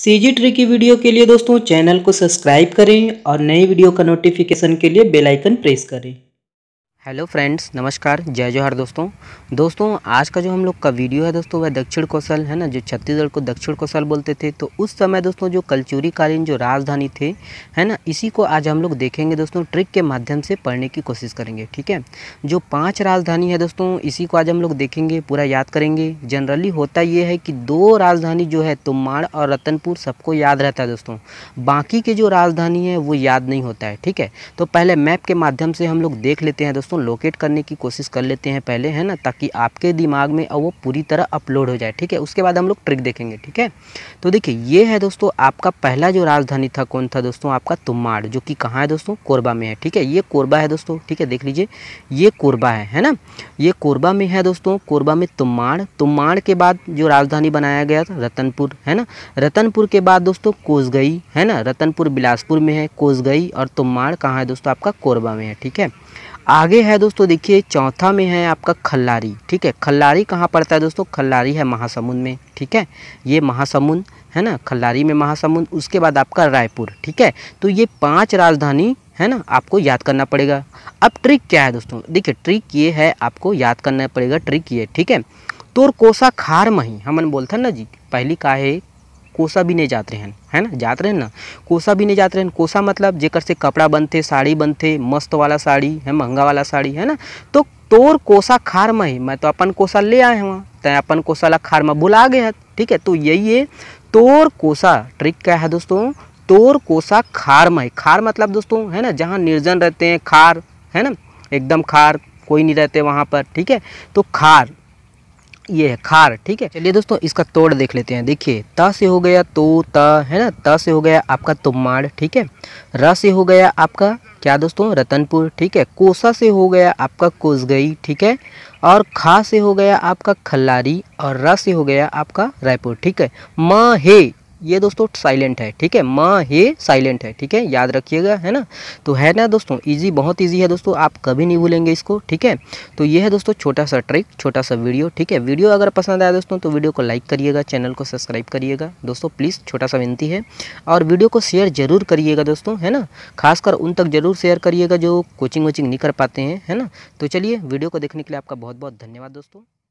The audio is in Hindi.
सी जी ट्री की वीडियो के लिए दोस्तों चैनल को सब्सक्राइब करें और नई वीडियो का नोटिफिकेशन के लिए बेल आइकन प्रेस करें हेलो फ्रेंड्स नमस्कार जय जोहर दोस्तों दोस्तों आज का जो हम लोग का वीडियो है दोस्तों वह दक्षिण कौशल है ना जो छत्तीसगढ़ को दक्षिण कौशल बोलते थे तो उस समय दोस्तों जो कलचूरी कालीन जो राजधानी थे है ना इसी को आज हम लोग देखेंगे दोस्तों ट्रिक के माध्यम से पढ़ने की कोशिश करेंगे ठीक है जो पाँच राजधानी है दोस्तों इसी को आज हम लोग देखेंगे पूरा याद करेंगे जनरली होता ये है कि दो राजधानी जो है तुम्माड़ और रतनपुर सबको याद रहता है दोस्तों बाकी के जो राजधानी है वो याद नहीं होता है ठीक है तो पहले मैप के माध्यम से हम लोग देख लेते हैं दोस्तों दोस्तों लोकेट करने की कोशिश कर लेते हैं पहले है ना ताकि आपके दिमाग में वो पूरी तरह अपलोड हो जाए ठीक है उसके बाद हम लोग ट्रिक देखेंगे ठीक है तो देखिए ये है दोस्तों आपका पहला जो राजधानी था कौन था दोस्तों आपका तुम्माड़ जो कि कहाँ है दोस्तों कोरबा में है ठीक है ये कोरबा है दोस्तों ठीक है देख लीजिए ये कोरबा है है ना ये कोरबा में है दोस्तों कोरबा में तुम्माड़ तुम्माड़ के बाद जो राजधानी बनाया गया था रतनपुर है ना रतनपुर के बाद दोस्तों कोसगई है ना रतनपुर बिलासपुर में है कोसगई और तुम्माड़ कहाँ है दोस्तों आपका कोरबा में है ठीक है आगे है दोस्तों देखिए चौथा में है आपका खल्लारी ठीक है खल्लारी कहाँ पड़ता है दोस्तों खल्लारी है महासमुंद में ठीक है ये महासमुंद है ना खल्लारी में महासमुंद उसके बाद आपका रायपुर ठीक है तो ये पांच राजधानी है ना आपको याद करना पड़ेगा अब ट्रिक क्या है दोस्तों देखिए ट्रिक ये है आपको याद करना पड़ेगा ट्रिक ये ठीक है तोर कोसा खार मही हमन बोलता ना जी पहली का है कोसा भी नहीं जाते हैं है ना जाते रहे ना कोसा भी नहीं जाते हैं कोसा मतलब जेकर से कपड़ा बनते साड़ी बनते मस्त वाला साड़ी है महंगा वाला साड़ी है ना तो तोर कोसा खार में ही मैं तो अपन कोसा ले आए हूँ तो अपन कोसा ला खार में बुला गए हैं ठीक है तो यही है तोर कोसा ट्रिक क्या है दोस्तों तोर कोसा खार में खार मतलब दोस्तों है ना जहाँ निर्जन रहते हैं खार है ना एकदम खार कोई नहीं रहते वहाँ पर ठीक है तो खार ये है खार ठीक है चलिए दोस्तों इसका तोड़ देख लेते हैं देखिए त से हो गया तो त है ना त से हो गया आपका तुम्माड़ ठीक है र से हो गया आपका क्या दोस्तों रतनपुर ठीक है कोसा से हो गया आपका कोसगई ठीक है और खा से हो गया आपका खल्लारी और र से हो गया आपका रायपुर ठीक है म हे ये दोस्तों साइलेंट है ठीक है माँ हे साइलेंट है ठीक है याद रखिएगा है ना तो है ना दोस्तों इजी बहुत इजी है दोस्तों आप कभी नहीं भूलेंगे इसको ठीक है तो ये है दोस्तों छोटा सा ट्रिक छोटा सा वीडियो ठीक है वीडियो अगर पसंद आया दोस्तों तो वीडियो को लाइक करिएगा चैनल को सब्सक्राइब करिएगा दोस्तों प्लीज़ छोटा सा विनती है और वीडियो को शेयर जरूर करिएगा दोस्तों है ना खासकर उन तक जरूर शेयर करिएगा जो कोचिंग वोचिंग नहीं कर पाते हैं है ना तो चलिए वीडियो को देखने के लिए आपका बहुत बहुत धन्यवाद दोस्तों